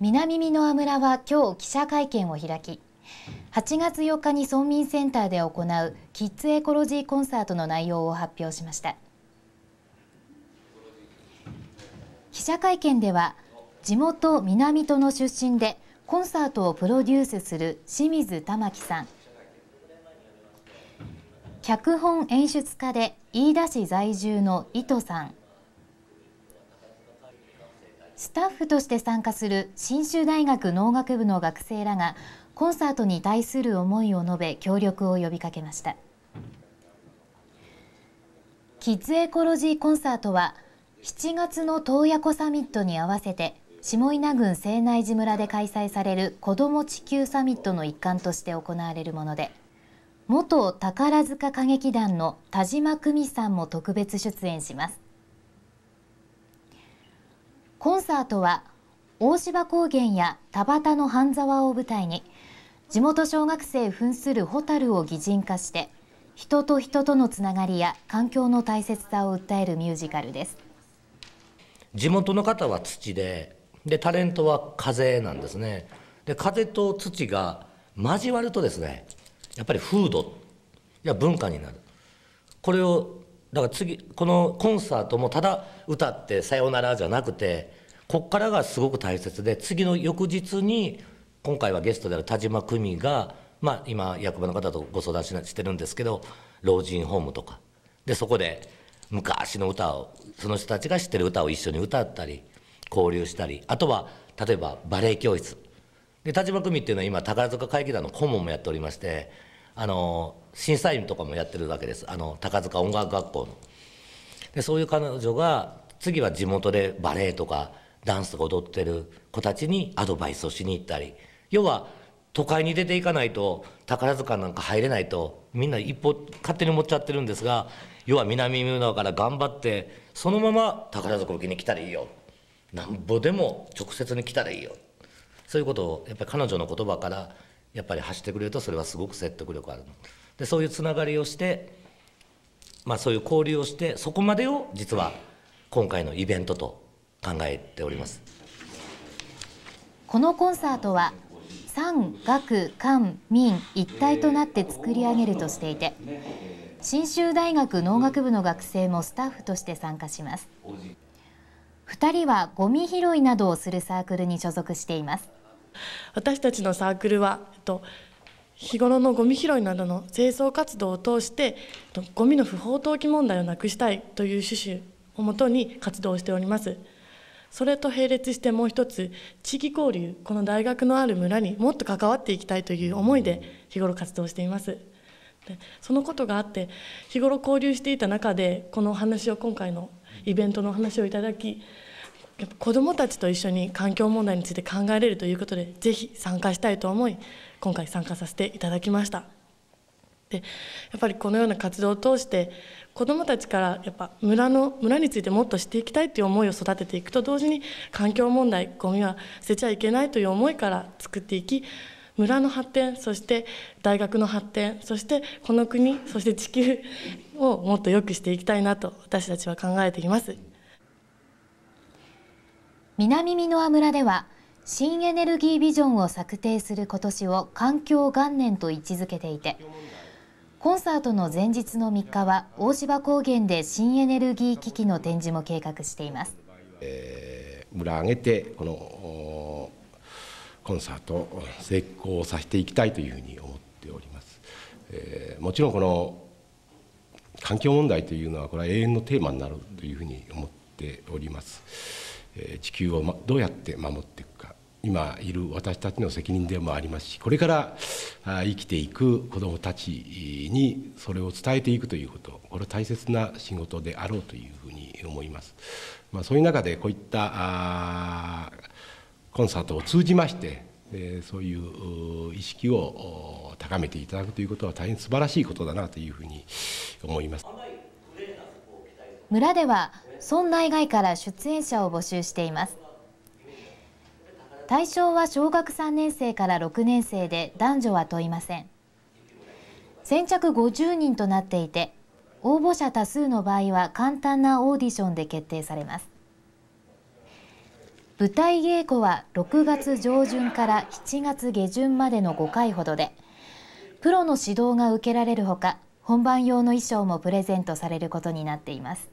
南美濃村は今日記者会見を開き8月4日に村民センターで行うキッズエコロジーコンサートの内容を発表しました記者会見では地元南都の出身でコンサートをプロデュースする清水玉樹さん脚本演出家で飯田市在住の伊藤さんスタッフとして参加する信州大学農学部の学生らがコンサートに対する思いを述べ協力を呼びかけましたキッズエコロジーコンサートは7月の洞爺湖サミットに合わせて下稲郡西内寺村で開催される子ども地球サミットの一環として行われるもので元宝塚歌劇団の田島久美さんも特別出演しますコンサートは大芝高原や田畑の半沢を舞台に地元小学生扮する蛍を擬人化して人と人とのつながりや環境の大切さを訴えるミュージカルです地元の方は土ででタレントは風なんですねで風と土が交わるとですねやっぱり風土や文化になるこれをだから次このコンサートもただ歌って「さようなら」じゃなくてこっからがすごく大切で次の翌日に今回はゲストである田島久美が、まあ、今役場の方とご相談ししてるんですけど老人ホームとかでそこで昔の歌をその人たちが知ってる歌を一緒に歌ったり交流したりあとは例えばバレエ教室で田島久美っていうのは今宝塚歌劇団の顧問もやっておりましてあの審査員とかもやってるわけですあの宝塚音楽学校の。でそういう彼女が次は地元でバレエとかダンスと踊ってる子たちにアドバイスをしに行ったり要は都会に出ていかないと宝塚なんか入れないとみんな一歩勝手に思っちゃってるんですが要は南三浦から頑張ってそのまま宝塚沖に来たらいいよなんぼでも直接に来たらいいよそういうことをやっぱり彼女の言葉からやっぱり発してくれるとそれはすごく説得力あるでそういうつながりをして、まあ、そういう交流をしてそこまでを実は今回のイベントと考えておりますこのコンサートは産学官民一体となって作り上げるとしていて信州大学農学部の学生もスタッフとして参加します2人はゴミ拾いなどをするサークルに所属しています私たちのサークルは、えっと、日頃のゴミ拾いなどの清掃活動を通して、ゴミの不法投棄問題をなくしたいという趣旨をもとに活動しております。それと並列してもう一つ地域交流この大学のある村にもっと関わっていきたいという思いで日頃活動していますでそのことがあって日頃交流していた中でこのお話を今回のイベントのお話をいただきやっぱ子どもたちと一緒に環境問題について考えれるということでぜひ参加したいと思い今回参加させていただきました。でやっぱりこのような活動を通して子どもたちからやっぱ村の村についてもっとしていきたいという思いを育てていくと同時に環境問題ゴミは捨てちゃいけないという思いから作っていき村の発展そして大学の発展そしてこの国そして地球をもっと良くしていきたいなと私たちは考えています南美濃村では新エネルギービジョンを策定する今年を環境元年と位置づけていてコンサートの前日の3日は大芝高原で新エネルギー機器の展示も計画しています、えー、村上げてこのコンサート成功させていきたいというふうに思っております、えー、もちろんこの環境問題というのはこれは永遠のテーマになるというふうに思っております、えー、地球をどうやって守っていくか今いる私たちの責任でもありますしこれから生きていく子どもたちにそれを伝えていくということこれ大切な仕事であろうというふうに思います。まあ、そういう中でこういったコンサートを通じましてそういう意識を高めていただくということは大変素晴らしいことだなというふうに思います村では村内外から出演者を募集しています。対象は小学3年生から6年生で男女は問いません先着50人となっていて応募者多数の場合は簡単なオーディションで決定されます舞台稽古は6月上旬から7月下旬までの5回ほどでプロの指導が受けられるほか本番用の衣装もプレゼントされることになっています